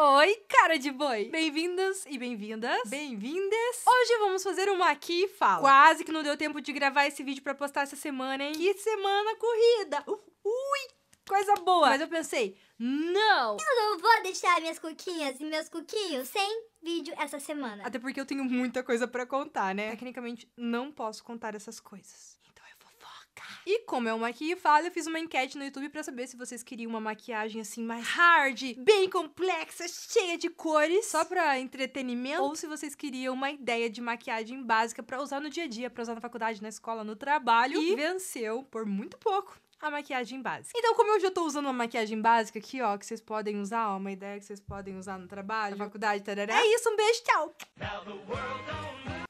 Oi, cara de boi! Bem-vindos e bem-vindas. Bem-vindes! Hoje vamos fazer uma aqui e fala. Quase que não deu tempo de gravar esse vídeo para postar essa semana, hein? Que semana corrida! ui! Coisa boa! Mas eu pensei, não! Eu não vou deixar minhas coquinhas e meus coquinhos sem vídeo essa semana. Até porque eu tenho muita coisa para contar, né? Tecnicamente, não posso contar essas coisas. E como é uma que fala, eu fiz uma enquete no YouTube para saber se vocês queriam uma maquiagem assim mais hard, bem complexa, cheia de cores, só para entretenimento, ou se vocês queriam uma ideia de maquiagem básica para usar no dia a dia, para usar na faculdade, na escola, no trabalho. E venceu por muito pouco a maquiagem básica. Então, como eu já tô usando uma maquiagem básica aqui, ó, que vocês podem usar, ó, uma ideia que vocês podem usar no trabalho, na faculdade, tarará. É isso, um beijo, tchau!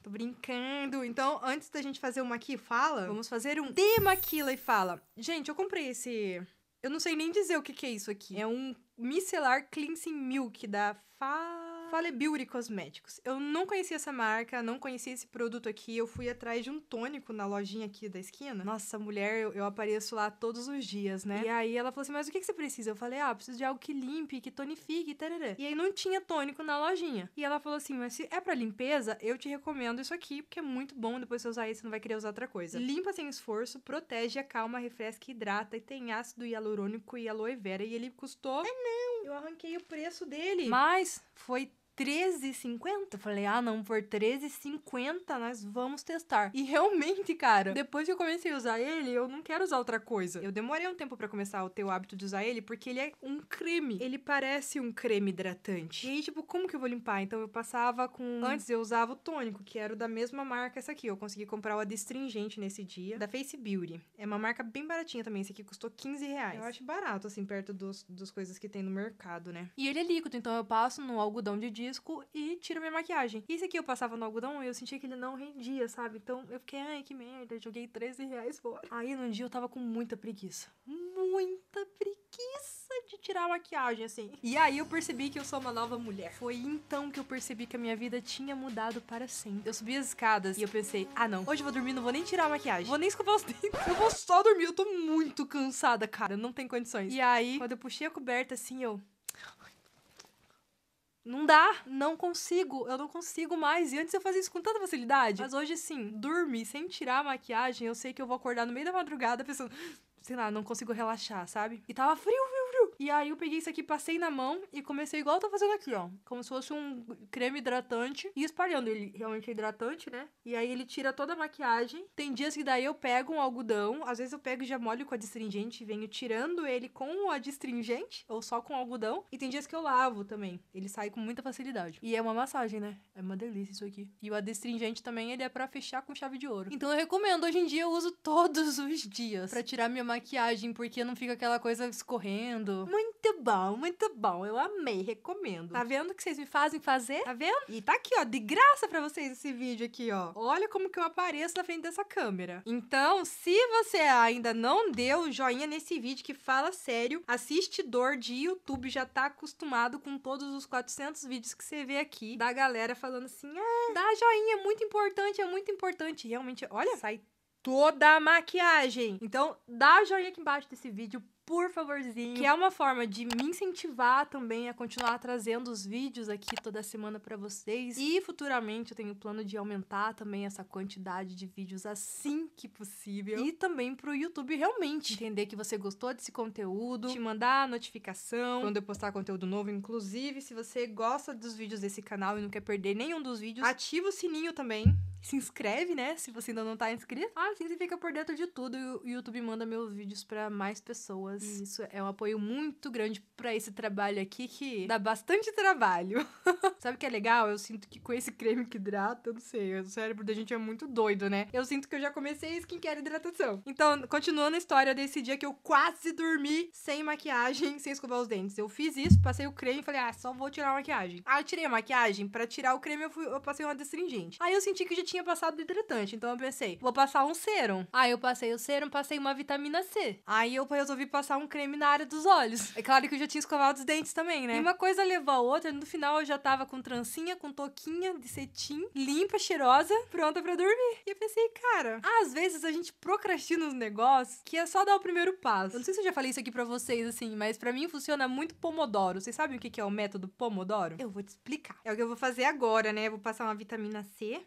Tô brincando. Então, antes da gente fazer uma aqui fala, vamos fazer um demaquila e fala. Gente, eu comprei esse... Eu não sei nem dizer o que que é isso aqui. É um micelar cleansing milk da Fa... Fale Beauty Cosméticos. Eu não conhecia essa marca, não conhecia esse produto aqui. Eu fui atrás de um tônico na lojinha aqui da esquina. Nossa, mulher, eu, eu apareço lá todos os dias, né? E aí ela falou assim: Mas o que, que você precisa? Eu falei: Ah, preciso de algo que limpe, que tonifique, tarará. E aí não tinha tônico na lojinha. E ela falou assim: Mas se é pra limpeza, eu te recomendo isso aqui, porque é muito bom. Depois você usar isso, você não vai querer usar outra coisa. Limpa sem esforço, protege, acalma, refresca, hidrata e tem ácido hialurônico e aloe vera. E ele custou. É não! Eu arranquei o preço dele. Mas foi 13,50. Falei, ah, não, por 13,50 nós vamos testar. E realmente, cara, depois que eu comecei a usar ele, eu não quero usar outra coisa. Eu demorei um tempo para começar a ter o hábito de usar ele, porque ele é um creme. Ele parece um creme hidratante. E aí, tipo, como que eu vou limpar? Então eu passava com. Antes eu usava o tônico, que era o da mesma marca, essa aqui. Eu consegui comprar o adstringente nesse dia, da Face Beauty. É uma marca bem baratinha também. Esse aqui custou 15 reais. Eu acho barato, assim, perto dos, das coisas que tem no mercado, né? E ele é líquido, então eu passo no algodão de dia risco e tiro minha maquiagem. Isso aqui eu passava no algodão e eu sentia que ele não rendia, sabe? Então eu fiquei, ai, que merda, joguei 13 reais fora. Aí num dia eu tava com muita preguiça. Muita preguiça de tirar a maquiagem, assim. E aí eu percebi que eu sou uma nova mulher. Foi então que eu percebi que a minha vida tinha mudado para sempre. Eu subi as escadas e eu pensei, ah não, hoje eu vou dormir, não vou nem tirar a maquiagem. Vou nem escovar os dentes. Eu vou só dormir, eu tô muito cansada, cara. Não tem condições. E aí, quando eu puxei a coberta, assim, eu... Não dá, não consigo, eu não consigo mais. E antes eu fazia isso com tanta facilidade. Mas hoje, sim, dormir sem tirar a maquiagem, eu sei que eu vou acordar no meio da madrugada pensando, sei lá, não consigo relaxar, sabe? E tava frio, viu? E aí eu peguei isso aqui, passei na mão e comecei igual eu tô fazendo aqui, ó. Como se fosse um creme hidratante e espalhando. Ele realmente é hidratante, né? E aí ele tira toda a maquiagem. Tem dias que daí eu pego um algodão, às vezes eu pego e já molho com adstringente e venho tirando ele com o adstringente ou só com algodão. E tem dias que eu lavo também. Ele sai com muita facilidade. E é uma massagem, né? É uma delícia isso aqui. E o adstringente também, ele é para fechar com chave de ouro. Então eu recomendo. Hoje em dia eu uso todos os dias para tirar minha maquiagem, porque não fica aquela coisa escorrendo. Muito bom, muito bom. Eu amei, recomendo. Tá vendo o que vocês me fazem fazer? Tá vendo? E tá aqui, ó, de graça para vocês esse vídeo aqui, ó. Olha como que eu apareço na frente dessa câmera. Então, se você ainda não deu joinha nesse vídeo que fala sério, assistidor de YouTube já tá acostumado com todos os 400 vídeos que você vê aqui da galera falando assim, ah, dá joinha, é muito importante, é muito importante. Realmente, olha, sai toda a maquiagem. Então, dá joinha aqui embaixo desse vídeo, por favorzinho. Que é uma forma de me incentivar também a continuar trazendo os vídeos aqui toda semana para vocês. E futuramente eu tenho plano de aumentar também essa quantidade de vídeos assim que possível. E também pro YouTube realmente entender que você gostou desse conteúdo, te mandar a notificação quando eu postar conteúdo novo. Inclusive, se você gosta dos vídeos desse canal e não quer perder nenhum dos vídeos, ativa o sininho também se inscreve, né? Se você ainda não tá inscrito. Ah, assim você fica por dentro de tudo e o YouTube manda meus vídeos para mais pessoas. Isso é um apoio muito grande para esse trabalho aqui que dá bastante trabalho. Sabe o que é legal? Eu sinto que com esse creme que hidrata, eu não sei, o cérebro da gente é muito doido, né? Eu sinto que eu já comecei skincare hidratação. Então, continuando a história desse dia que eu quase dormi sem maquiagem, sem escovar os dentes. Eu fiz isso, passei o creme e falei, ah, só vou tirar a maquiagem. Ah, eu tirei a maquiagem, para tirar o creme eu, fui, eu passei uma destringente. Aí eu senti que já tinha passado hidratante, então eu pensei, vou passar um serum. Aí eu passei o serum, passei uma vitamina C. Aí eu resolvi passar passar um creme na área dos olhos. É claro que eu já tinha escovado os dentes também, né? E uma coisa levou a outra, no final eu já tava com trancinha, com toquinha de cetim, limpa, cheirosa, pronta para dormir. E eu pensei, cara, às vezes a gente procrastina os negócios que é só dar o primeiro passo. Eu não sei se eu já falei isso aqui para vocês, assim, mas para mim funciona muito Pomodoro. Vocês sabem o que é o método Pomodoro? Eu vou te explicar. É o que eu vou fazer agora, né? Eu vou passar uma vitamina C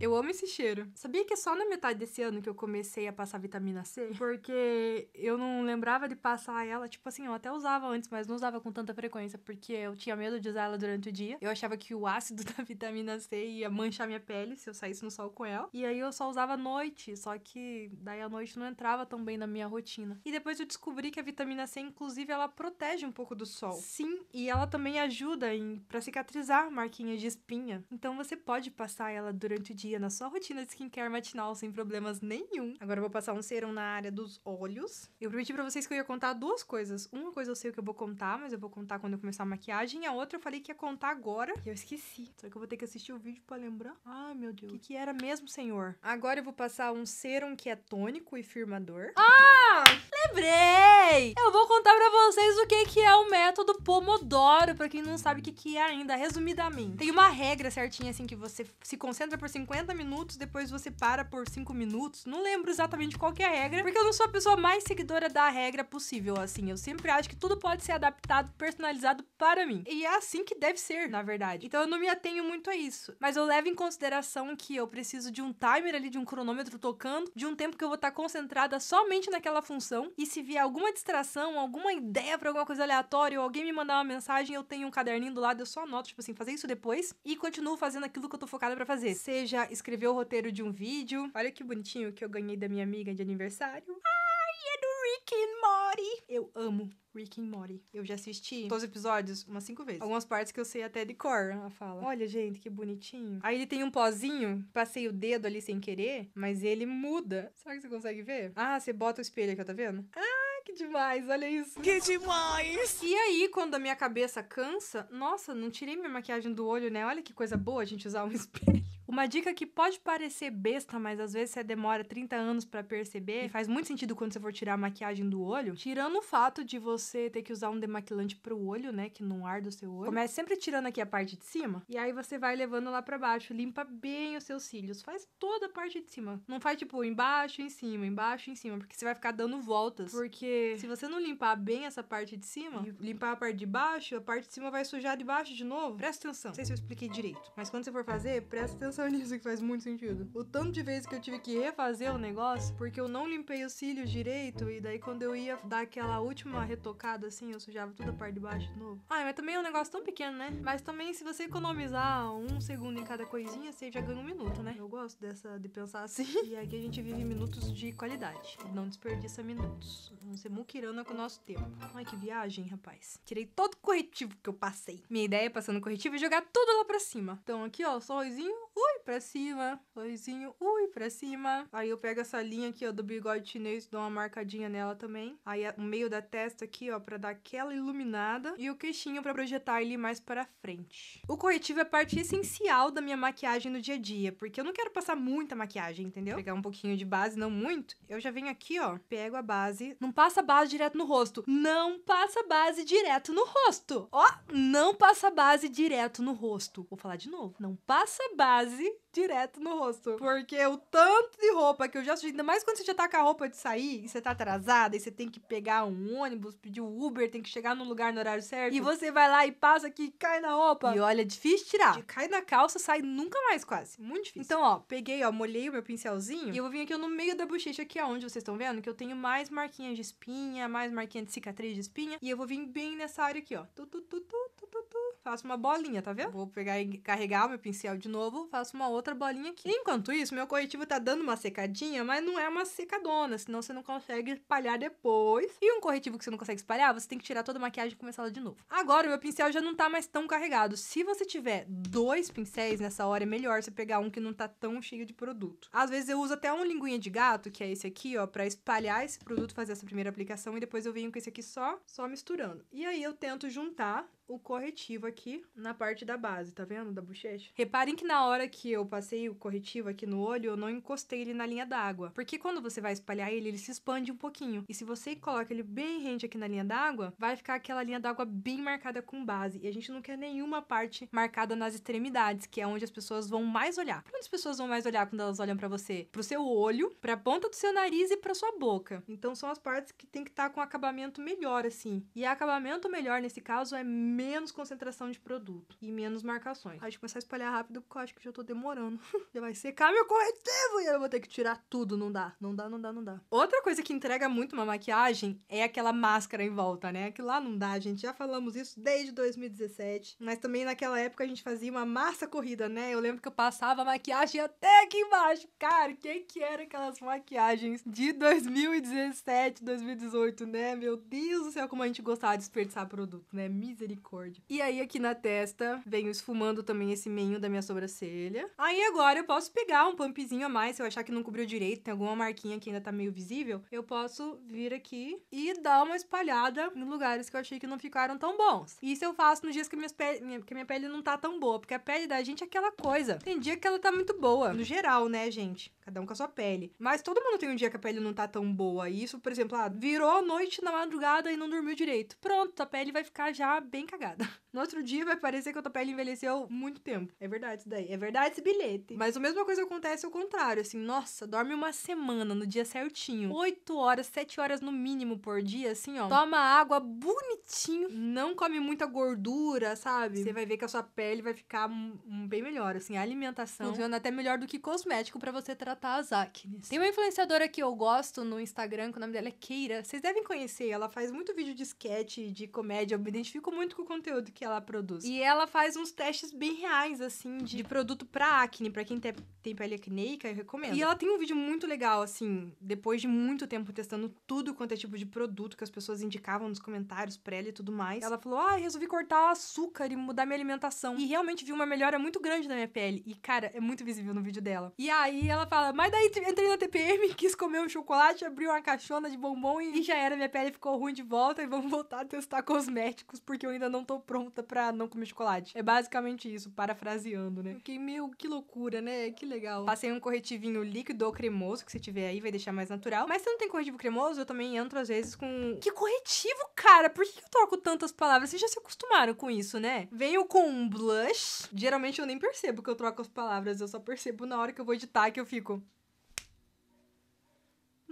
eu amo esse cheiro. Sabia que é só na metade desse ano que eu comecei a passar vitamina C? Porque eu não lembrava de passar ela, tipo assim, eu até usava antes, mas não usava com tanta frequência, porque eu tinha medo de usar ela durante o dia. Eu achava que o ácido da vitamina C ia manchar minha pele se eu saísse no sol com ela. E aí eu só usava à noite, só que daí a noite não entrava tão bem na minha rotina. E depois eu descobri que a vitamina C, inclusive, ela protege um pouco do sol. Sim, e ela também ajuda em para cicatrizar marquinhas de espinha. Então você pode passar ela durante o dia dia na sua rotina de skincare matinal sem problemas nenhum. Agora eu vou passar um serum na área dos olhos. Eu prometi pra vocês que eu ia contar duas coisas. Uma coisa eu sei o que eu vou contar, mas eu vou contar quando eu começar a maquiagem. A outra eu falei que ia contar agora e eu esqueci. Só que eu vou ter que assistir o vídeo pra lembrar. Ai, meu Deus. O que, que era mesmo, senhor? Agora eu vou passar um serum que é tônico e firmador. Ah! Lembrei! Eu vou contar pra vocês o que, que é o método Pomodoro, pra quem não sabe o que, que é ainda, resumidamente. Tem uma regra certinha, assim, que você se concentra por 50 50 minutos, depois você para por 5 minutos. Não lembro exatamente qual que é a regra, porque eu não sou a pessoa mais seguidora da regra possível, assim. Eu sempre acho que tudo pode ser adaptado, personalizado para mim. E é assim que deve ser, na verdade. Então eu não me atenho muito a isso. Mas eu levo em consideração que eu preciso de um timer ali, de um cronômetro tocando, de um tempo que eu vou estar concentrada somente naquela função. E se vier alguma distração, alguma ideia para alguma coisa aleatória, ou alguém me mandar uma mensagem, eu tenho um caderninho do lado, eu só anoto, tipo assim, fazer isso depois e continuo fazendo aquilo que eu tô focada para fazer. Seja já escreveu o roteiro de um vídeo. Olha que bonitinho que eu ganhei da minha amiga de aniversário. Ai, é do Rick and Morty. Eu amo Rick and Morty. Eu já assisti todos os episódios umas cinco vezes. Algumas partes que eu sei até de cor, ela fala. Olha, gente, que bonitinho. Aí ele tem um pozinho, passei o dedo ali sem querer, mas ele muda. Será que você consegue ver? Ah, você bota o espelho aqui, tá vendo? Ah, que demais, olha isso. Que demais! E aí, quando a minha cabeça cansa, nossa, não tirei minha maquiagem do olho, né? Olha que coisa boa a gente usar um espelho. Uma dica que pode parecer besta, mas às vezes você demora 30 anos para perceber, e faz muito sentido quando você for tirar a maquiagem do olho, tirando o fato de você ter que usar um demaquilante pro olho, né, que não arde o seu olho. Comece sempre tirando aqui a parte de cima, e aí você vai levando lá para baixo, limpa bem os seus cílios, faz toda a parte de cima. Não faz tipo embaixo, em cima, embaixo, em cima, porque você vai ficar dando voltas. Porque se você não limpar bem essa parte de cima, limpar a parte de baixo, a parte de cima vai sujar de baixo de novo. Presta atenção. Não sei se eu expliquei direito, mas quando você for fazer, presta atenção atenção nisso que faz muito sentido. O tanto de vezes que eu tive que refazer o negócio, porque eu não limpei os cílios direito, e daí quando eu ia dar aquela última retocada assim, eu sujava toda a parte de baixo de novo. Ah, mas também é um negócio tão pequeno, né? Mas também se você economizar um segundo em cada coisinha, você já ganha um minuto, né? Eu gosto dessa de pensar assim. E aqui a gente vive minutos de qualidade. Não desperdiça minutos. Não ser muquirana com o nosso tempo. Ai, que viagem, rapaz. Tirei todo o corretivo que eu passei. Minha ideia é passando corretivo e jogar tudo lá pra cima. Então aqui, ó, solzinho, ui, pra cima. Loizinho, ui, pra cima. Aí eu pego essa linha aqui, ó, do bigode chinês, dou uma marcadinha nela também. Aí o meio da testa aqui, ó, pra dar aquela iluminada. E o queixinho pra projetar ele mais para frente. O corretivo é parte essencial da minha maquiagem no dia a dia, porque eu não quero passar muita maquiagem, entendeu? Pegar um pouquinho de base, não muito. Eu já venho aqui, ó, pego a base. Não passa base direto no rosto. Não passa base direto no rosto. Ó, não passa base direto no rosto. Vou falar de novo. Não passa base rasé. direto no rosto. Porque o tanto de roupa que eu já sujei, ainda mais quando você já tá com a roupa de sair, e você tá atrasada, e você tem que pegar um ônibus, pedir o um Uber, tem que chegar no lugar no horário certo. E você vai lá e passa que cai na roupa. E olha, é difícil tirar. De cai na calça, sai nunca mais quase. Muito difícil. Então, ó, peguei, ó, molhei o meu pincelzinho e eu vou vir aqui no meio da bochecha, aqui é onde vocês estão vendo, que eu tenho mais marquinhas de espinha, mais marquinha de cicatriz de espinha. E eu vou vir bem nessa área aqui, ó. Tu, tu, tu, tu, tu, tu, tu. Faço uma bolinha, tá vendo? Vou pegar e carregar o meu pincel de novo, faço uma outra outra bolinha aqui. Enquanto isso, meu corretivo tá dando uma secadinha, mas não é uma secadona, senão você não consegue espalhar depois. E um corretivo que você não consegue espalhar, você tem que tirar toda a maquiagem e começar ela de novo. Agora, meu pincel já não tá mais tão carregado. Se você tiver dois pincéis nessa hora, é melhor você pegar um que não tá tão cheio de produto. Às vezes eu uso até um linguinha de gato, que é esse aqui, ó, pra espalhar esse produto, fazer essa primeira aplicação, e depois eu venho com esse aqui só, só misturando. E aí eu tento juntar o corretivo aqui na parte da base, tá vendo? Da bochecha. Reparem que na hora que eu passei o corretivo aqui no olho, eu não encostei ele na linha d'água. Porque quando você vai espalhar ele, ele se expande um pouquinho. E se você coloca ele bem rente aqui na linha d'água, vai ficar aquela linha d'água bem marcada com base. E a gente não quer nenhuma parte marcada nas extremidades, que é onde as pessoas vão mais olhar. Pra onde as pessoas vão mais olhar quando elas olham para você? Pro seu olho, pra ponta do seu nariz e pra sua boca. Então são as partes que tem que estar tá com acabamento melhor, assim. E acabamento melhor nesse caso é menos concentração de produto e menos marcações. Aí, de começar a espalhar rápido, porque eu acho que já tô demorando. já vai secar meu corretivo e eu vou ter que tirar tudo. Não dá, não dá, não dá, não dá. Outra coisa que entrega muito uma maquiagem é aquela máscara em volta, né? Que lá não dá, gente. Já falamos isso desde 2017. Mas também naquela época a gente fazia uma massa corrida, né? Eu lembro que eu passava maquiagem até aqui embaixo. Cara, quem que era aquelas maquiagens de 2017, 2018, né? Meu Deus do céu, como a gente gostava de desperdiçar produto, né? Misericórdia misericórdia. E aí aqui na testa venho esfumando também esse meio da minha sobrancelha. Aí agora eu posso pegar um pumpzinho a mais, se eu achar que não cobriu direito, tem alguma marquinha que ainda tá meio visível, eu posso vir aqui e dar uma espalhada em lugares que eu achei que não ficaram tão bons. Isso eu faço nos dias que, minhas pe... que minha pele não tá tão boa, porque a pele da gente é aquela coisa. Tem dia que ela tá muito boa, no geral, né, gente? Cada um com a sua pele. Mas todo mundo tem um dia que a pele não tá tão boa. E isso, por exemplo, ah, virou noite na madrugada e não dormiu direito. Pronto, a pele vai ficar já bem cagada. No outro dia vai parecer que a tua pele envelheceu muito tempo. É verdade isso daí. É verdade esse bilhete. Mas a mesma coisa acontece ao contrário. Assim, nossa, dorme uma semana no dia certinho. oito horas, sete horas no mínimo por dia, assim, ó. Toma água bonitinho. Não come muita gordura, sabe? Você vai ver que a sua pele vai ficar um, bem melhor. Assim, a alimentação funciona até melhor do que cosmético para você tratar as acnes. Tem uma influenciadora que eu gosto no Instagram, que o nome dela é Keira. Vocês devem conhecer, ela faz muito vídeo de sketch, de comédia. Eu me identifico muito com o conteúdo que ela produz. E ela faz uns testes bem reais, assim, de, de produto pra acne. para quem tem tem pele acneica, eu recomendo. E ela tem um vídeo muito legal, assim, depois de muito tempo testando tudo quanto é tipo de produto que as pessoas indicavam nos comentários pra ela e tudo mais. Ela falou: ah, resolvi cortar o açúcar e mudar minha alimentação. E realmente vi uma melhora muito grande na minha pele. E, cara, é muito visível no vídeo dela. E aí ela fala fala, mas daí entrei na TPM, quis comer um chocolate, abri uma caixona de bombom e já era, minha pele ficou ruim de volta e vamos voltar a testar cosméticos porque eu ainda não tô pronta pra não comer chocolate. É basicamente isso, parafraseando, né? Fiquei, meu, que loucura, né? Que legal. Passei um corretivinho líquido ou cremoso, que você tiver aí vai deixar mais natural. Mas se não tem corretivo cremoso, eu também entro às vezes com... Que corretivo, cara? Por que eu troco tantas palavras? Vocês já se acostumaram com isso, né? Venho com um blush. Geralmente eu nem percebo que eu troco as palavras, eu só percebo na hora que eu vou editar que eu fico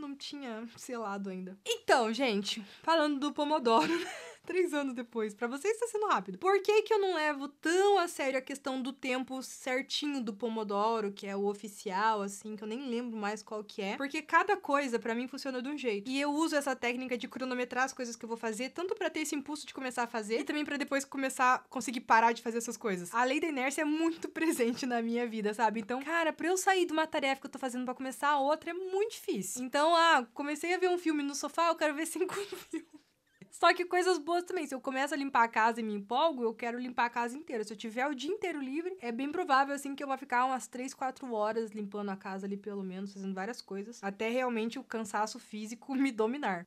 não tinha selado ainda. Então, gente, falando do Pomodoro. três anos depois. Para vocês está sendo rápido. Por que, que eu não levo tão a sério a questão do tempo certinho do Pomodoro, que é o oficial, assim, que eu nem lembro mais qual que é? Porque cada coisa para mim funciona de um jeito. E eu uso essa técnica de cronometrar as coisas que eu vou fazer, tanto para ter esse impulso de começar a fazer, e também para depois começar a conseguir parar de fazer essas coisas. A lei da inércia é muito presente na minha vida, sabe? Então, cara, pra eu sair de uma tarefa que eu tô fazendo para começar a outra é muito difícil. Então, ah, comecei a ver um filme no sofá, eu quero ver cinco filmes. Só que coisas boas também. Se eu começo a limpar a casa e me empolgo, eu quero limpar a casa inteira. Se eu tiver o dia inteiro livre, é bem provável, assim, que eu vou ficar umas 3, 4 horas limpando a casa ali, pelo menos, fazendo várias coisas. Até realmente o cansaço físico me dominar.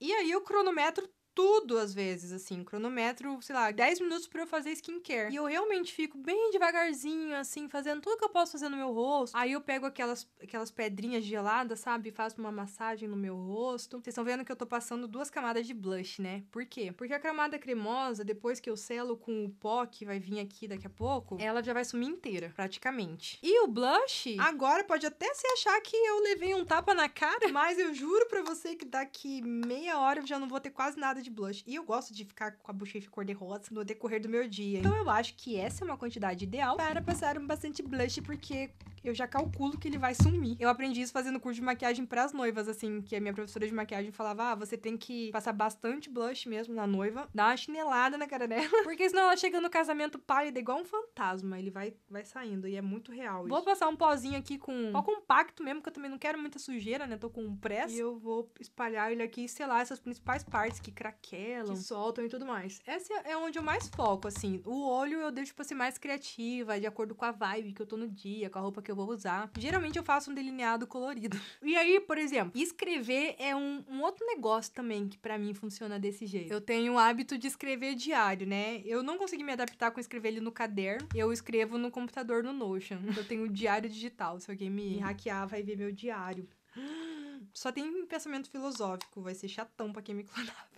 E aí o cronômetro tudo às vezes, assim, cronômetro, sei lá, 10 minutos para eu fazer skincare. E eu realmente fico bem devagarzinho, assim, fazendo tudo que eu posso fazer no meu rosto. Aí eu pego aquelas, aquelas pedrinhas geladas, sabe? Faço uma massagem no meu rosto. Vocês estão vendo que eu tô passando duas camadas de blush, né? Por quê? Porque a camada cremosa, depois que eu selo com o pó que vai vir aqui daqui a pouco, ela já vai sumir inteira, praticamente. E o blush, agora pode até se achar que eu levei um tapa na cara, mas eu juro pra você que daqui meia hora eu já não vou ter quase nada de de blush e eu gosto de ficar com a bochecha cor-de-rosa no decorrer do meu dia. Então eu acho que essa é uma quantidade ideal para passar um bastante blush, porque eu já calculo que ele vai sumir. Eu aprendi isso fazendo curso de maquiagem para as noivas, assim, que a minha professora de maquiagem falava: ah, você tem que passar bastante blush mesmo na noiva, dar uma chinelada na cara dela, porque senão ela chega no casamento pálida igual um fantasma, ele vai, vai saindo e é muito real. Isso. Vou passar um pozinho aqui com pó compacto mesmo, que eu também não quero muita sujeira, né? Tô com pressa. E eu vou espalhar ele aqui e selar essas principais partes que craquelam, que soltam e tudo mais. Essa é, é onde eu mais foco, assim. O olho eu deixo pra ser mais criativa, de acordo com a vibe que eu tô no dia, com a roupa que eu vou usar. Geralmente eu faço um delineado colorido. E aí, por exemplo, escrever é um, um outro negócio também que para mim funciona desse jeito. Eu tenho o hábito de escrever diário, né? Eu não consegui me adaptar com escrever ele no caderno. Eu escrevo no computador no Notion. Eu tenho o diário digital. Se alguém me, me uhum. hackear, vai ver meu diário. Só tem pensamento filosófico, vai ser chatão pra quem me clonar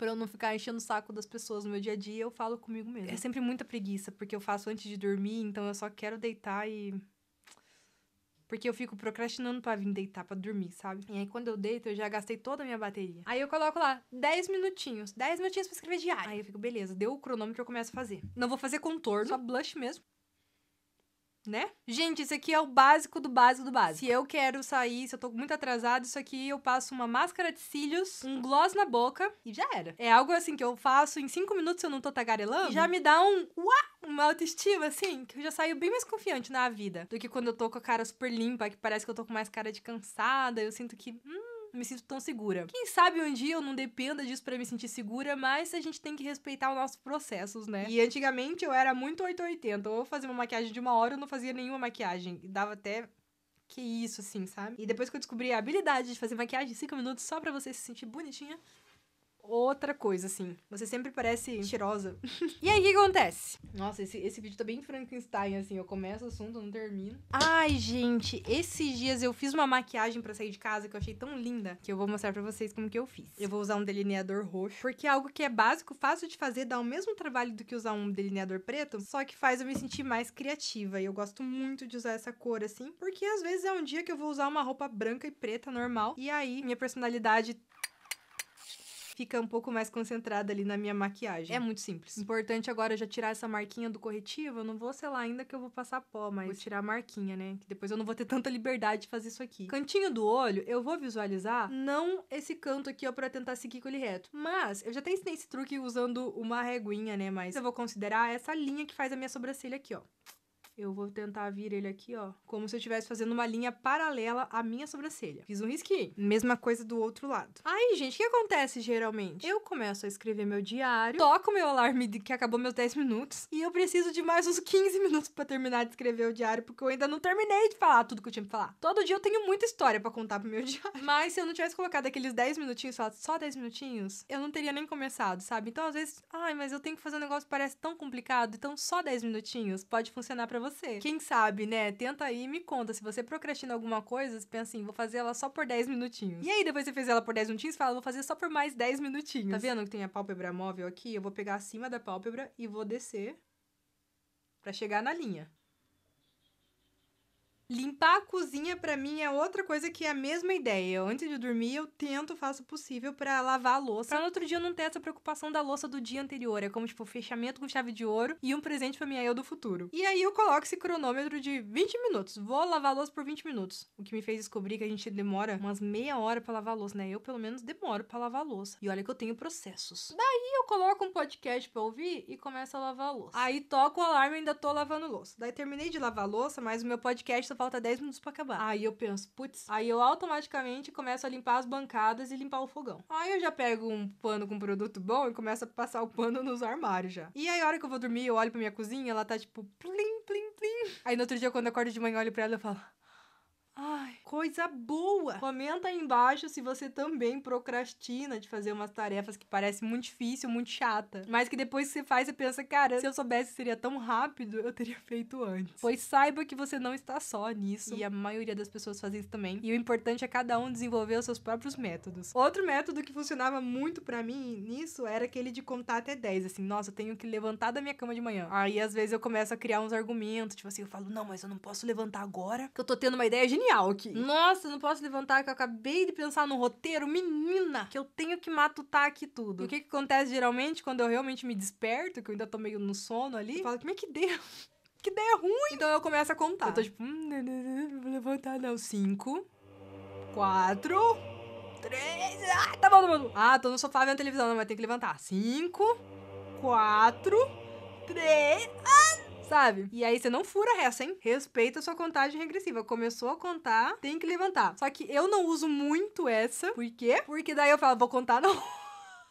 para eu não ficar enchendo o saco das pessoas no meu dia a dia, eu falo comigo mesmo. É sempre muita preguiça, porque eu faço antes de dormir, então eu só quero deitar e porque eu fico procrastinando para vir deitar, para dormir, sabe? E aí quando eu deito, eu já gastei toda a minha bateria. Aí eu coloco lá 10 minutinhos, 10 minutinhos para escrever diário. Aí eu fico, beleza, deu o cronômetro, eu começo a fazer. Não vou fazer contorno, só blush mesmo né? Gente, isso aqui é o básico do básico do básico. Se eu quero sair, se eu tô muito atrasado, isso aqui eu passo uma máscara de cílios, um gloss na boca e já era. É algo assim que eu faço em cinco minutos se eu não tô tagarelando, e já me dá um uá, uma autoestima assim, que eu já saio bem mais confiante na vida do que quando eu tô com a cara super limpa, que parece que eu tô com mais cara de cansada, eu sinto que hum, não me sinto tão segura. Quem sabe um dia eu não dependa disso para me sentir segura, mas a gente tem que respeitar os nossos processos, né? E antigamente eu era muito 880. Ou eu fazia uma maquiagem de uma hora, eu não fazia nenhuma maquiagem. dava até que isso, assim, sabe? E depois que eu descobri a habilidade de fazer maquiagem em 5 minutos só pra você se sentir bonitinha, outra coisa, assim. Você sempre parece mentirosa. e aí, o que acontece? Nossa, esse, esse vídeo tá bem Frankenstein, assim. Eu começo o assunto, não termino. Ai, gente, esses dias eu fiz uma maquiagem para sair de casa que eu achei tão linda que eu vou mostrar para vocês como que eu fiz. Eu vou usar um delineador roxo, porque é algo que é básico, fácil de fazer, dá o mesmo trabalho do que usar um delineador preto, só que faz eu me sentir mais criativa. E eu gosto muito de usar essa cor, assim, porque às vezes é um dia que eu vou usar uma roupa branca e preta normal, e aí minha personalidade fica um pouco mais concentrada ali na minha maquiagem. É muito simples. Importante agora já tirar essa marquinha do corretivo. Eu não vou selar ainda que eu vou passar pó, mas vou tirar a marquinha, né? Que depois eu não vou ter tanta liberdade de fazer isso aqui. Cantinho do olho, eu vou visualizar não esse canto aqui, ó, pra tentar seguir com ele reto. Mas eu já tenho esse truque usando uma reguinha, né? Mas eu vou considerar essa linha que faz a minha sobrancelha aqui, ó. Eu vou tentar vir ele aqui, ó, como se eu estivesse fazendo uma linha paralela à minha sobrancelha. Fiz um risquinho. Mesma coisa do outro lado. Aí, gente, o que acontece geralmente? Eu começo a escrever meu diário, toco meu alarme de que acabou meus 10 minutos e eu preciso de mais uns 15 minutos para terminar de escrever o diário, porque eu ainda não terminei de falar tudo que eu tinha pra falar. Todo dia eu tenho muita história para contar pro meu diário. Mas se eu não tivesse colocado aqueles 10 minutinhos, só, só 10 minutinhos, eu não teria nem começado, sabe? Então, às vezes, ai, mas eu tenho que fazer um negócio que parece tão complicado, então só 10 minutinhos pode funcionar para você. Quem sabe, né? Tenta aí e me conta. Se você procrastina alguma coisa, você pensa assim, vou fazer ela só por 10 minutinhos. E aí, depois você fez ela por 10 minutinhos, fala, vou fazer só por mais 10 minutinhos. Tá vendo que tem a pálpebra móvel aqui? Eu vou pegar acima da pálpebra e vou descer para chegar na linha. Limpar a cozinha para mim é outra coisa que é a mesma ideia. Antes de dormir, eu tento, faço o possível para lavar a louça. Pra no outro dia eu não ter essa preocupação da louça do dia anterior. É como, tipo, fechamento com chave de ouro e um presente pra minha eu do futuro. E aí eu coloco esse cronômetro de 20 minutos. Vou lavar a louça por 20 minutos. O que me fez descobrir que a gente demora umas meia hora para lavar a louça, né? Eu, pelo menos, demoro para lavar a louça. E olha que eu tenho processos. Daí eu coloco um podcast pra ouvir e começo a lavar a louça. Aí toco o alarme e ainda tô lavando louça. Daí terminei de lavar a louça, mas o meu podcast tá falta 10 minutos para acabar. Aí eu penso, putz, aí eu automaticamente começo a limpar as bancadas e limpar o fogão. Aí eu já pego um pano com produto bom e começo a passar o pano nos armários já. E aí a hora que eu vou dormir, eu olho pra minha cozinha, ela tá tipo plim, plim, plim. Aí no outro dia, quando eu acordo de manhã, eu olho pra ela e falo, ai, coisa boa! Comenta aí embaixo se você também procrastina de fazer umas tarefas que parece muito difícil, muito chata, mas que depois que você faz, você pensa, cara, se eu soubesse seria tão rápido, eu teria feito antes. Pois saiba que você não está só nisso, e a maioria das pessoas fazem isso também. E o importante é cada um desenvolver os seus próprios métodos. Outro método que funcionava muito para mim nisso era aquele de contar até 10, assim, nossa, eu tenho que levantar da minha cama de manhã. Aí às vezes eu começo a criar uns argumentos, tipo assim, eu falo, não, mas eu não posso levantar agora, que eu tô tendo uma ideia genial aqui. Nossa, não posso levantar que eu acabei de pensar no roteiro, menina, que eu tenho que matutar aqui tudo. E o que, que acontece geralmente quando eu realmente me desperto, que eu ainda tô meio no sono ali, eu falo, como é que deu? Que ideia ruim! Então eu começo a contar. Eu tô tipo, hum, não, né, né, né, vou levantar não. Cinco, quatro, três, ah, tá, tá bom, tá bom. Ah, tô no sofá vendo televisão, não, mas tem que levantar. Cinco, quatro, três, ah, Sabe? E aí você não fura essa, hein? Respeita a sua contagem regressiva. Começou a contar, tem que levantar. Só que eu não uso muito essa. Por quê? Porque daí eu falo, vou contar na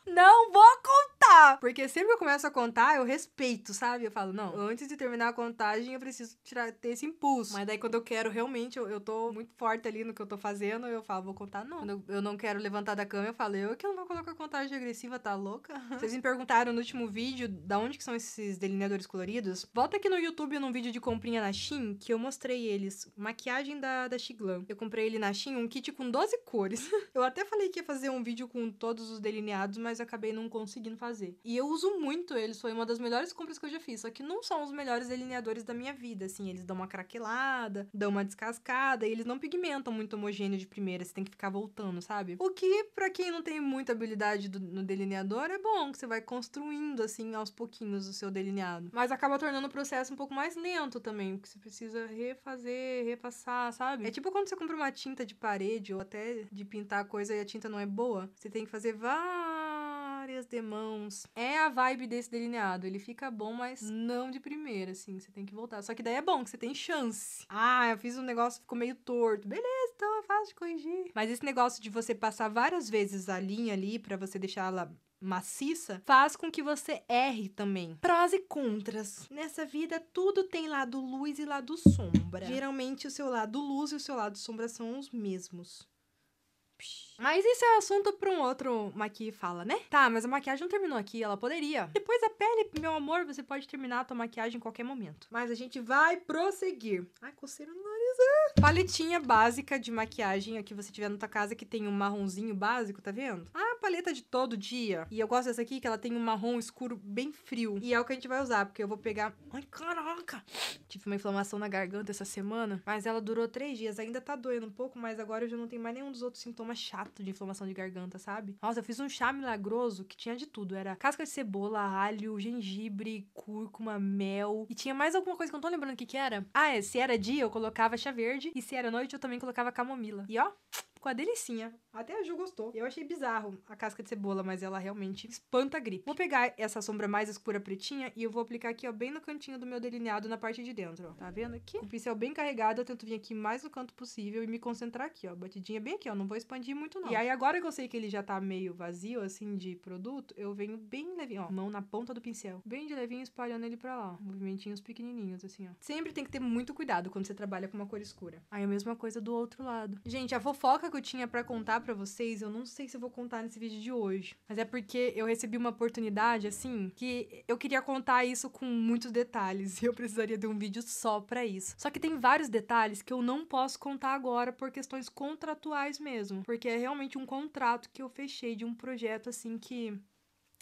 não vou contar. Porque sempre que eu começo a contar, eu respeito, sabe? Eu falo, não, antes de terminar a contagem, eu preciso tirar, ter esse impulso. Mas daí quando eu quero, realmente, eu, eu tô muito forte ali no que eu tô fazendo, eu falo, vou contar não. Quando eu, não quero levantar da cama, eu falo, eu que não vou colocar contagem agressiva, tá louca? Vocês me perguntaram no último vídeo da onde que são esses delineadores coloridos. Volta aqui no YouTube num vídeo de comprinha na Shein, que eu mostrei eles. Maquiagem da, da Shiglan. Eu comprei ele na Shein, um kit com 12 cores. eu até falei que ia fazer um vídeo com todos os delineados, mas acabei não conseguindo fazer. E eu uso muito eles, foi uma das melhores compras que eu já fiz, só que não são os melhores delineadores da minha vida, assim, eles dão uma craquelada, dão uma descascada e eles não pigmentam muito homogêneo de primeira, você tem que ficar voltando, sabe? O que para quem não tem muita habilidade do, no delineador é bom, que você vai construindo assim aos pouquinhos o seu delineado, mas acaba tornando o processo um pouco mais lento também, porque você precisa refazer, repassar, sabe? É tipo quando você compra uma tinta de parede ou até de pintar coisa e a tinta não é boa, você tem que fazer várias várias demãos. É a vibe desse delineado. Ele fica bom, mas não de primeira, assim. Você tem que voltar. Só que daí é bom, que você tem chance. Ah, eu fiz um negócio, ficou meio torto. Beleza, então é fácil de corrigir. Mas esse negócio de você passar várias vezes a linha ali para você deixar ela maciça faz com que você erre também. Prós e contras. Nessa vida, tudo tem lado luz e lado sombra. Geralmente, o seu lado luz e o seu lado sombra são os mesmos. Mas isso é assunto para um outro Maqui fala, né? Tá, mas a maquiagem não terminou aqui, ela poderia. Depois a pele, meu amor, você pode terminar a tua maquiagem em qualquer momento. Mas a gente vai prosseguir. Ai, coceira no nariz. É. Paletinha básica de maquiagem, aqui que você tiver na tua casa, que tem um marronzinho básico, tá vendo? Ah, paleta de todo dia. E eu gosto dessa aqui, que ela tem um marrom escuro bem frio. E é o que a gente vai usar, porque eu vou pegar... Ai, caraca! Tive uma inflamação na garganta essa semana, mas ela durou três dias. Ainda tá doendo um pouco, mas agora eu já não tenho mais nenhum dos outros sintomas chato de inflamação de garganta, sabe? Nossa, eu fiz um chá milagroso que tinha de tudo. Era casca de cebola, alho, gengibre, cúrcuma, mel. E tinha mais alguma coisa que eu não tô lembrando o que que era. Ah, é, se era dia, eu colocava chá verde. E se era noite, eu também colocava camomila. E ó com a delicinha. Até a Ju gostou. Eu achei bizarro a casca de cebola, mas ela realmente espanta a gripe. Vou pegar essa sombra mais escura pretinha e eu vou aplicar aqui, ó, bem no cantinho do meu delineado, na parte de dentro, ó. Tá vendo aqui? O pincel bem carregado, eu tento vir aqui mais no canto possível e me concentrar aqui, ó. Batidinha bem aqui, ó. Não vou expandir muito, não. E aí, agora que eu sei que ele já tá meio vazio, assim, de produto, eu venho bem levinho, ó. Mão na ponta do pincel. Bem de levinho, espalhando ele pra lá, ó. Movimentinhos pequenininhos, assim, ó. Sempre tem que ter muito cuidado quando você trabalha com uma cor escura. Aí a mesma coisa do outro lado. Gente, a fofoca fofoca que eu tinha para contar para vocês, eu não sei se eu vou contar nesse vídeo de hoje, mas é porque eu recebi uma oportunidade assim que eu queria contar isso com muitos detalhes e eu precisaria de um vídeo só para isso. Só que tem vários detalhes que eu não posso contar agora por questões contratuais mesmo, porque é realmente um contrato que eu fechei de um projeto assim que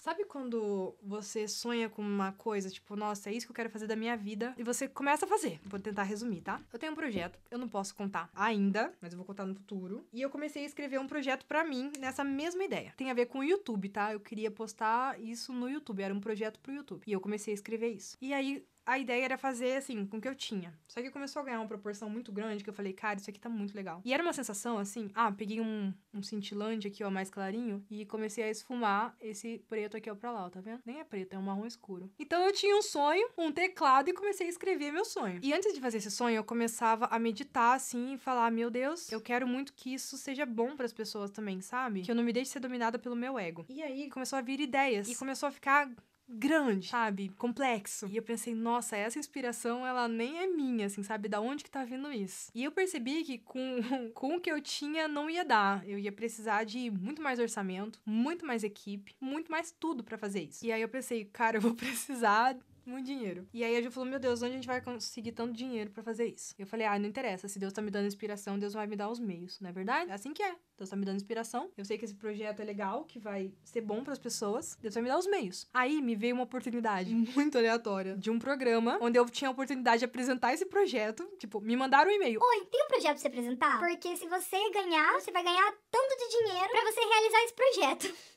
Sabe quando você sonha com uma coisa, tipo, nossa, é isso que eu quero fazer da minha vida, e você começa a fazer? Vou tentar resumir, tá? Eu tenho um projeto, eu não posso contar ainda, mas eu vou contar no futuro. E eu comecei a escrever um projeto para mim nessa mesma ideia. Tem a ver com o YouTube, tá? Eu queria postar isso no YouTube, era um projeto pro YouTube. E eu comecei a escrever isso. E aí a ideia era fazer assim, com o que eu tinha. Só que começou a ganhar uma proporção muito grande que eu falei, cara, isso aqui tá muito legal. E era uma sensação assim, ah, peguei um, um cintilante aqui, ó, mais clarinho, e comecei a esfumar esse preto aqui, ó, pra lá, ó, tá vendo? Nem é preto, é um marrom escuro. Então eu tinha um sonho, um teclado e comecei a escrever meu sonho. E antes de fazer esse sonho, eu começava a meditar assim e falar, meu Deus, eu quero muito que isso seja bom para as pessoas também, sabe? Que eu não me deixe ser dominada pelo meu ego. E aí começou a vir ideias e começou a ficar grande, sabe? Complexo. E eu pensei, nossa, essa inspiração, ela nem é minha, assim, sabe? Da onde que tá vindo isso? E eu percebi que com, com o que eu tinha não ia dar. Eu ia precisar de muito mais orçamento, muito mais equipe, muito mais tudo para fazer isso. E aí eu pensei, cara, eu vou precisar muito dinheiro. E aí a Ju falou: Meu Deus, onde a gente vai conseguir tanto dinheiro para fazer isso? Eu falei: Ah, não interessa. Se Deus tá me dando inspiração, Deus vai me dar os meios, não é verdade? É assim que é. Deus tá me dando inspiração. Eu sei que esse projeto é legal, que vai ser bom para as pessoas. Deus vai me dar os meios. Aí me veio uma oportunidade muito aleatória de um programa onde eu tinha a oportunidade de apresentar esse projeto. Tipo, me mandaram um e-mail. Oi, tem um projeto pra você apresentar? Porque se você ganhar, você vai ganhar tanto de dinheiro para você realizar esse projeto.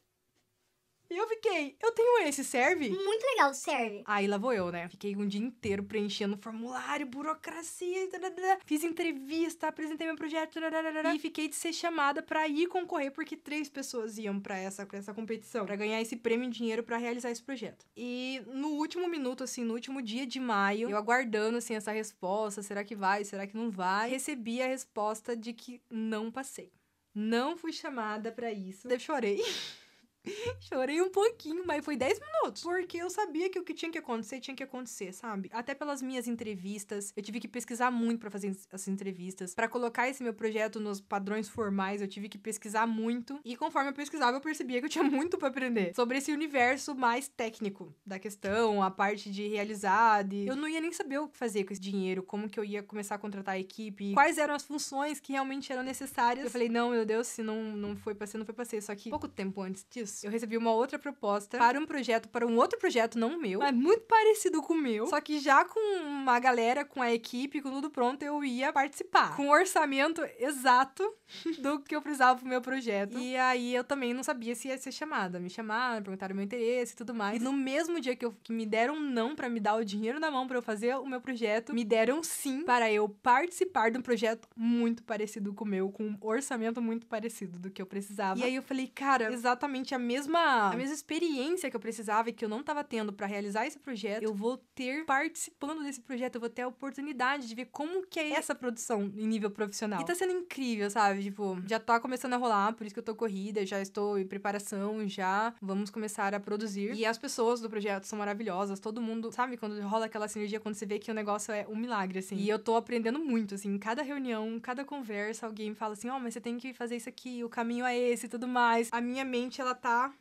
E eu fiquei, eu tenho esse, serve? Muito legal, serve. Aí lá vou eu, né? Fiquei um dia inteiro preenchendo formulário, burocracia, tarará, tá, tá, tá. fiz entrevista, apresentei meu projeto, tarará, e fiquei de ser chamada para ir concorrer, porque três pessoas iam para essa, pra essa competição, para ganhar esse prêmio em dinheiro para realizar esse projeto. E no último minuto, assim, no último dia de maio, eu aguardando, assim, essa resposta, será que vai, será que não vai, recebi a resposta de que não passei. Não fui chamada para isso. Eu chorei. Chorei um pouquinho, mas foi 10 minutos. Porque eu sabia que o que tinha que acontecer, tinha que acontecer, sabe? Até pelas minhas entrevistas. Eu tive que pesquisar muito para fazer as entrevistas. para colocar esse meu projeto nos padrões formais, eu tive que pesquisar muito. E conforme eu pesquisava, eu percebia que eu tinha muito para aprender sobre esse universo mais técnico da questão, a parte de realizar. Eu não ia nem saber o que fazer com esse dinheiro, como que eu ia começar a contratar a equipe, quais eram as funções que realmente eram necessárias. Eu falei, não, meu Deus, se não, não foi pra ser, não foi pra ser. Só que pouco tempo antes disso, eu recebi uma outra proposta para um projeto, para um outro projeto, não o meu, mas muito parecido com o meu, só que já com uma galera, com a equipe, com tudo pronto, eu ia participar. Com o um orçamento exato do que eu precisava pro meu projeto. E aí eu também não sabia se ia ser chamada. Me chamaram, perguntaram meu interesse e tudo mais. E no mesmo dia que, eu, que me deram um não para me dar o dinheiro na mão para eu fazer o meu projeto, me deram sim para eu participar de um projeto muito parecido com o meu, com um orçamento muito parecido do que eu precisava. E aí eu falei, cara, exatamente a mesma, a mesma experiência que eu precisava e que eu não estava tendo para realizar esse projeto, eu vou ter participando desse projeto, eu vou ter a oportunidade de ver como que é essa produção em nível profissional. E tá sendo incrível, sabe? Tipo, já tá começando a rolar, por isso que eu tô corrida, já estou em preparação, já vamos começar a produzir. E as pessoas do projeto são maravilhosas, todo mundo, sabe? Quando rola aquela sinergia, quando você vê que o negócio é um milagre, assim. E eu tô aprendendo muito, assim, em cada reunião, cada conversa, alguém fala assim, ó, oh, mas você tem que fazer isso aqui, o caminho é esse e tudo mais. A minha mente, ela tá tá?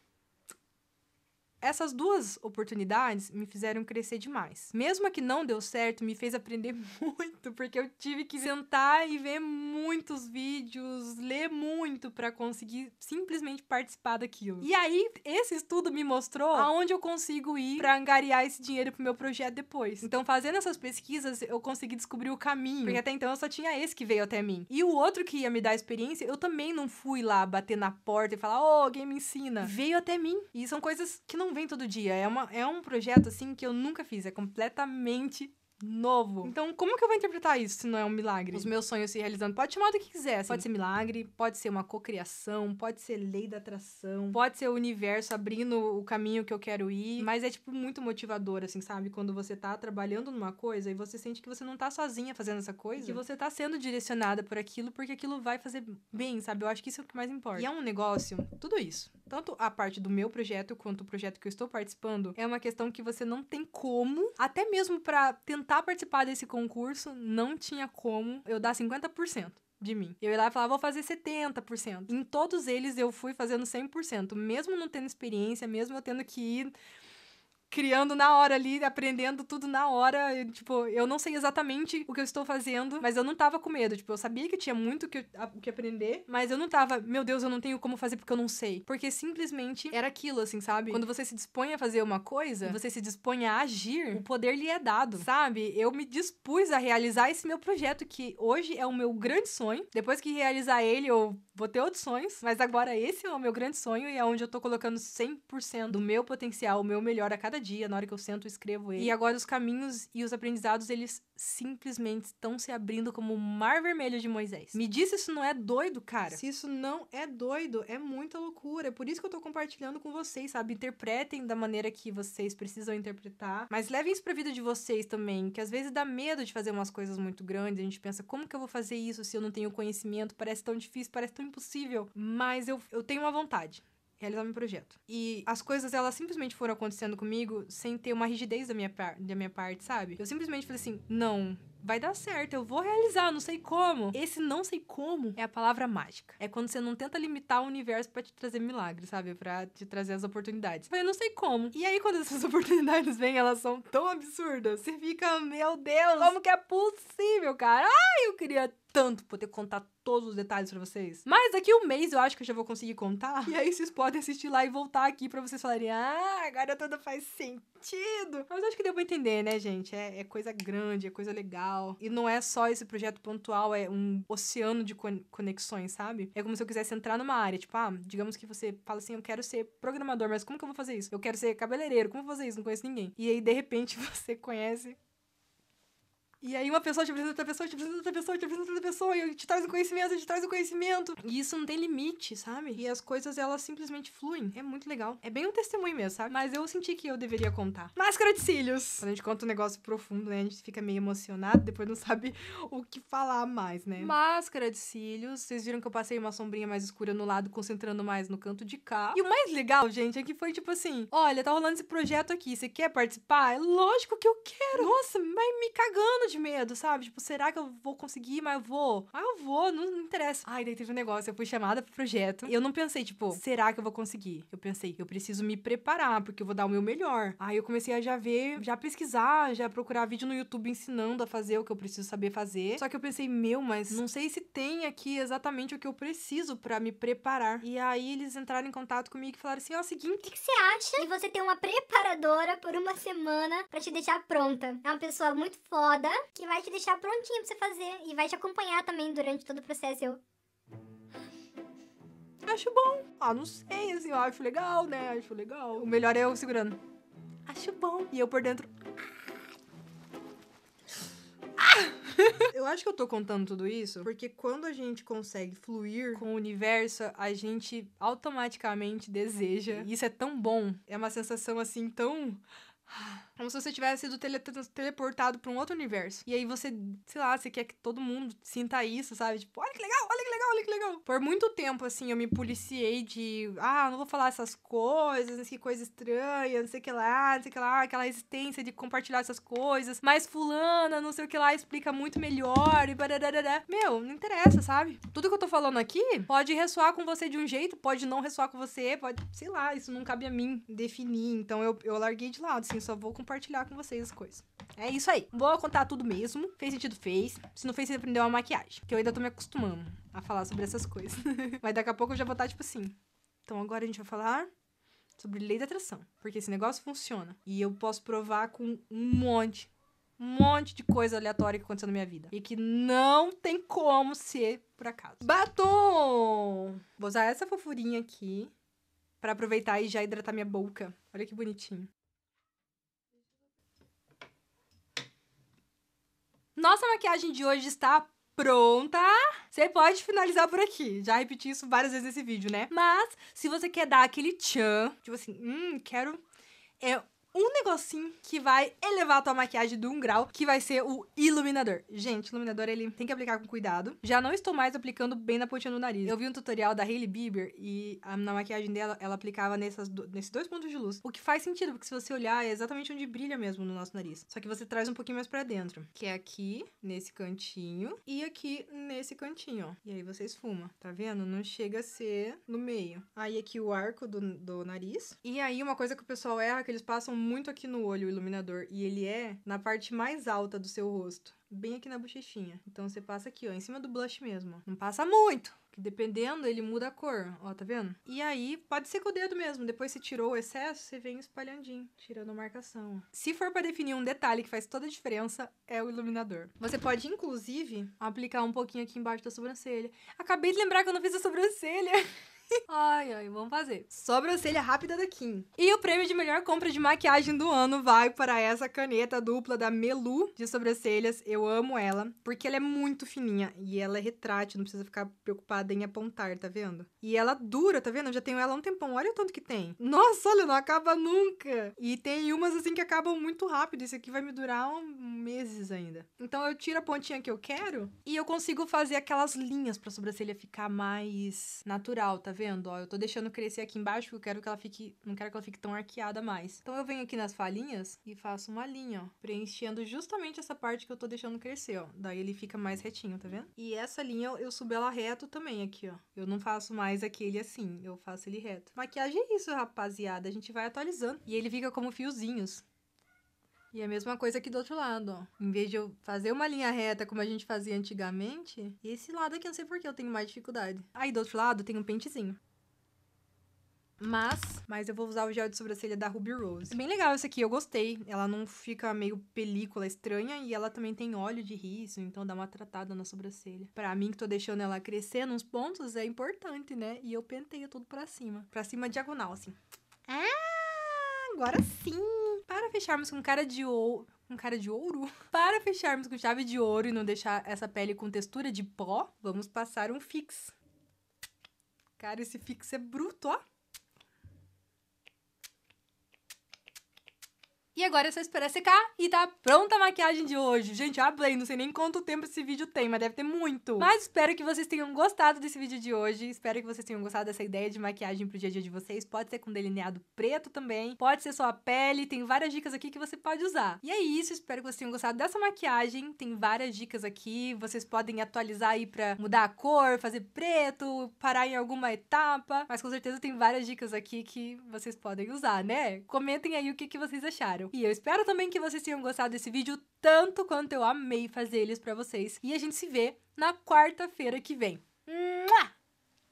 Essas duas oportunidades me fizeram crescer demais. Mesmo que não deu certo, me fez aprender muito, porque eu tive que sentar e ver muitos vídeos, ler muito para conseguir simplesmente participar daquilo. E aí, esse estudo me mostrou aonde eu consigo ir para angariar esse dinheiro pro meu projeto depois. Então, fazendo essas pesquisas, eu consegui descobrir o caminho, porque até então eu só tinha esse que veio até mim. E o outro que ia me dar experiência, eu também não fui lá bater na porta e falar: "Ô, oh, alguém me ensina". Veio até mim. E são coisas que não não vem todo dia. É, uma, é um projeto, assim, que eu nunca fiz. É completamente novo. Então, como que eu vou interpretar isso se não é um milagre? Os meus sonhos se realizando. Pode chamar do que quiser. Assim. Pode ser milagre, pode ser uma cocriação, pode ser lei da atração, pode ser o universo abrindo o caminho que eu quero ir. Mas é, tipo, muito motivador, assim, sabe? Quando você tá trabalhando numa coisa e você sente que você não tá sozinha fazendo essa coisa. Que você tá sendo direcionada por aquilo, porque aquilo vai fazer bem, sabe? Eu acho que isso é o que mais importa. E é um negócio, tudo isso. Tanto a parte do meu projeto quanto o projeto que eu estou participando, é uma questão que você não tem como, até mesmo para tentar tentar participar desse concurso, não tinha como eu dar 50% de mim. Eu ia lá e falava, vou fazer 70%. Em todos eles eu fui fazendo 100%, mesmo não tendo experiência, mesmo eu tendo que ir criando na hora ali, aprendendo tudo na hora. tipo, eu não sei exatamente o que eu estou fazendo, mas eu não tava com medo. Tipo, eu sabia que tinha muito que, que aprender, mas eu não tava, meu Deus, eu não tenho como fazer porque eu não sei. Porque simplesmente era aquilo, assim, sabe? Quando você se dispõe a fazer uma coisa, você se dispõe a agir, o poder lhe é dado, sabe? Eu me dispus a realizar esse meu projeto, que hoje é o meu grande sonho. Depois que realizar ele, eu vou ter outros sonhos, mas agora esse é o meu grande sonho e é onde eu tô colocando 100% do meu potencial, o meu melhor a cada cada dia, na hora que eu sento, eu escrevo ele. E agora os caminhos e os aprendizados, eles simplesmente estão se abrindo como o mar vermelho de Moisés. Me diz se isso não é doido, cara. Se isso não é doido, é muita loucura. É por isso que eu tô compartilhando com vocês, sabe? Interpretem da maneira que vocês precisam interpretar. Mas levem isso pra vida de vocês também, que às vezes dá medo de fazer umas coisas muito grandes. A gente pensa, como que eu vou fazer isso se eu não tenho conhecimento? Parece tão difícil, parece tão impossível. Mas eu, eu tenho uma vontade realizar meu projeto. E as coisas, elas simplesmente foram acontecendo comigo sem ter uma rigidez da minha, da minha parte, sabe? Eu simplesmente falei assim: não, vai dar certo, eu vou realizar, não sei como. Esse não sei como é a palavra mágica. É quando você não tenta limitar o universo para te trazer milagres, sabe? Para te trazer as oportunidades. Eu não sei como. E aí, quando essas oportunidades vêm, elas são tão absurdas. Você fica, meu Deus, como que é possível, cara? Ai, eu queria tanto poder contar todos os detalhes para vocês. Mas daqui um mês eu acho que eu já vou conseguir contar. E aí vocês podem assistir lá e voltar aqui para vocês falarem: ah, agora tudo faz sentido. Mas acho que deu pra entender, né, gente? É, é coisa grande, é coisa legal legal. E não é só esse projeto pontual, é um oceano de conexões, sabe? É como se eu quisesse entrar numa área, tipo, ah, digamos que você fala assim, eu quero ser programador, mas como que eu vou fazer isso? Eu quero ser cabeleireiro, como eu vou fazer isso? Não conheço ninguém. E aí, de repente, você conhece e aí uma pessoa te apresenta outra pessoa, te apresenta outra pessoa, te apresenta outra pessoa, e te traz o conhecimento, te traz o conhecimento. E isso não tem limite, sabe? E as coisas, elas simplesmente fluem. É muito legal. É bem um testemunho mesmo, sabe? Mas eu senti que eu deveria contar. Máscara de cílios! Quando a gente conta um negócio profundo, né? A gente fica meio emocionado, depois não sabe o que falar mais, né? Máscara de cílios. Vocês viram que eu passei uma sombrinha mais escura no lado, concentrando mais no canto de cá. E o mais legal, gente, é que foi tipo assim, olha, tá rolando esse projeto aqui, você quer participar? é Lógico que eu quero! Nossa, vai me cagando, de medo, sabe? Tipo, será que eu vou conseguir? Mas eu vou. mas ah, eu vou, não, não interessa. Ai, daí teve um negócio, eu fui chamada pro projeto. E Eu não pensei, tipo, será que eu vou conseguir? Eu pensei, eu preciso me preparar, porque eu vou dar o meu melhor. Aí eu comecei a já ver, já pesquisar, já procurar vídeo no YouTube ensinando a fazer o que eu preciso saber fazer. Só que eu pensei, meu, mas não sei se tem aqui exatamente o que eu preciso para me preparar. E aí eles entraram em contato comigo e falaram assim: ó, oh, é o seguinte. O que, que você acha de você ter uma preparadora por uma semana para te deixar pronta? É uma pessoa muito foda que vai te deixar prontinha pra você fazer e vai te acompanhar também durante todo o processo. Eu. Acho bom. Ah, não sei, assim, eu acho legal, né? Acho legal. O melhor é eu segurando. Acho bom. E eu por dentro. Ah! Ah! eu acho que eu tô contando tudo isso porque quando a gente consegue fluir com o universo, a gente automaticamente deseja. E isso é tão bom. É uma sensação assim tão como se você tivesse sido tele teleportado para um outro universo. E aí você, sei lá, você quer que todo mundo sinta isso, sabe? Tipo, olha que legal! olha que legal. Por muito tempo, assim, eu me policiei de, ah, não vou falar essas coisas, que coisa estranha, não sei o que lá, não sei o que lá, aquela resistência de compartilhar essas coisas, mas fulana, não sei o que lá, explica muito melhor e barararará. Meu, não interessa, sabe? Tudo que eu tô falando aqui pode ressoar com você de um jeito, pode não ressoar com você, pode, sei lá, isso não cabe a mim definir, então eu, eu larguei de lado, assim, só vou compartilhar com vocês as coisas. É isso aí. Vou contar tudo mesmo. Fez sentido, fez. Se não fez, você aprendeu uma maquiagem, que eu ainda tô me acostumando a falar sobre essas coisas. Mas daqui a pouco eu já vou estar tipo assim. Então agora a gente vai falar sobre lei da atração, porque esse negócio funciona e eu posso provar com um monte, um monte de coisa aleatória que aconteceu na minha vida e que não tem como ser por acaso. Batom! Vou usar essa fofurinha aqui para aproveitar e já hidratar minha boca. Olha que bonitinho. Nossa maquiagem de hoje está pronta, você pode finalizar por aqui. Já repeti isso várias vezes nesse vídeo, né? Mas, se você quer dar aquele tchan, tipo assim, hum, quero... Eu um negocinho que vai elevar a tua maquiagem de um grau, que vai ser o iluminador. Gente, iluminador ele tem que aplicar com cuidado. Já não estou mais aplicando bem na pontinha do nariz. Eu vi um tutorial da Hailey Bieber e a, na maquiagem dela, ela aplicava nesses nesses dois pontos de luz. O que faz sentido, porque se você olhar, é exatamente onde brilha mesmo no nosso nariz. Só que você traz um pouquinho mais para dentro, que é aqui, nesse cantinho, e aqui nesse cantinho, ó. E aí você esfuma, tá vendo? Não chega a ser no meio. Aí aqui o arco do, do nariz. E aí uma coisa que o pessoal erra, que eles passam muito aqui no olho o iluminador e ele é na parte mais alta do seu rosto, bem aqui na bochechinha. Então você passa aqui, ó, em cima do blush mesmo. Não passa muito, que dependendo ele muda a cor, ó, tá vendo? E aí pode ser com o dedo mesmo, depois você tirou o excesso, você vem espalhandinho, tirando a marcação. Se for para definir um detalhe que faz toda a diferença, é o iluminador. Você pode inclusive aplicar um pouquinho aqui embaixo da sobrancelha. Acabei de lembrar que eu não fiz a sobrancelha. ai, ai, vamos fazer. Sobrancelha rápida da Kim. E o prêmio de melhor compra de maquiagem do ano vai para essa caneta dupla da Melu de sobrancelhas. Eu amo ela, porque ela é muito fininha e ela é retrátil, não precisa ficar preocupada em apontar, tá vendo? E ela dura, tá vendo? Eu já tenho ela há um tempão. Olha o tanto que tem. Nossa, olha, não acaba nunca. E tem umas assim que acabam muito rápido. Isso aqui vai me durar um, meses ainda. Então eu tiro a pontinha que eu quero e eu consigo fazer aquelas linhas para a sobrancelha ficar mais natural, tá vendo? vendo? Ó, eu tô deixando crescer aqui embaixo porque eu quero que ela fique, não quero que ela fique tão arqueada mais. Então eu venho aqui nas falinhas e faço uma linha, ó, preenchendo justamente essa parte que eu tô deixando crescer, ó. Daí ele fica mais retinho, tá vendo? E essa linha eu subo ela reto também aqui, ó. Eu não faço mais aquele assim, eu faço ele reto. Maquiagem é isso, rapaziada, a gente vai atualizando e ele fica como fiozinhos. E é a mesma coisa aqui do outro lado, ó. Em vez de eu fazer uma linha reta como a gente fazia antigamente, esse lado aqui, não sei por que eu tenho mais dificuldade. Aí do outro lado tem um pentezinho. Mas, mas eu vou usar o gel de sobrancelha da Ruby Rose. É bem legal esse aqui, eu gostei. Ela não fica meio película estranha e ela também tem óleo de riso, então dá uma tratada na sobrancelha. Pra mim, que tô deixando ela crescer nos pontos, é importante, né? E eu penteio tudo pra cima. Pra cima diagonal, assim. Ah, agora sim! para fecharmos com cara de ouro. Com cara de ouro? Para fecharmos com chave de ouro e não deixar essa pele com textura de pó, vamos passar um fix. Cara, esse fix é bruto, ó. E agora é só esperar secar e tá pronta a maquiagem de hoje. Gente, eu ablei, não sei nem quanto tempo esse vídeo tem, mas deve ter muito. Mas espero que vocês tenham gostado desse vídeo de hoje. Espero que vocês tenham gostado dessa ideia de maquiagem pro dia a dia de vocês. Pode ser com delineado preto também, pode ser só a pele. Tem várias dicas aqui que você pode usar. E é isso, espero que vocês tenham gostado dessa maquiagem. Tem várias dicas aqui. Vocês podem atualizar aí pra mudar a cor, fazer preto, parar em alguma etapa. Mas com certeza tem várias dicas aqui que vocês podem usar, né? Comentem aí o que, que vocês acharam. E eu espero também que vocês tenham gostado desse vídeo tanto quanto eu amei fazer eles para vocês. E a gente se vê na quarta-feira que vem. Mua!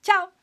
Tchau!